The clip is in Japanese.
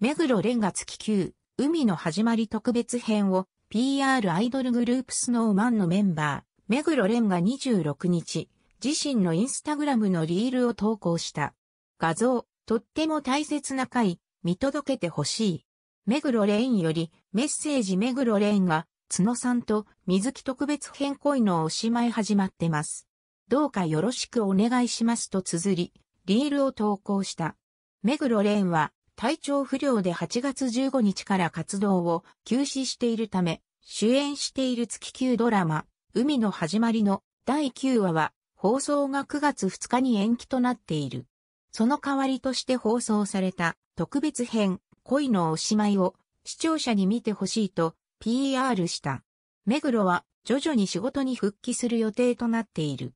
目黒蓮が月級、海の始まり特別編を PR アイドルグループスノーマンのメンバー、目黒蓮が26日、自身のインスタグラムのリールを投稿した。画像、とっても大切な回、見届けてほしい。目黒蓮より、メッセージ目黒蓮が、角さんと水木特別編恋のおしまい始まってます。どうかよろしくお願いしますと綴り、リールを投稿した。目黒蓮は、体調不良で8月15日から活動を休止しているため、主演している月級ドラマ、海の始まりの第9話は放送が9月2日に延期となっている。その代わりとして放送された特別編恋のおしまいを視聴者に見てほしいと PR した。目黒は徐々に仕事に復帰する予定となっている。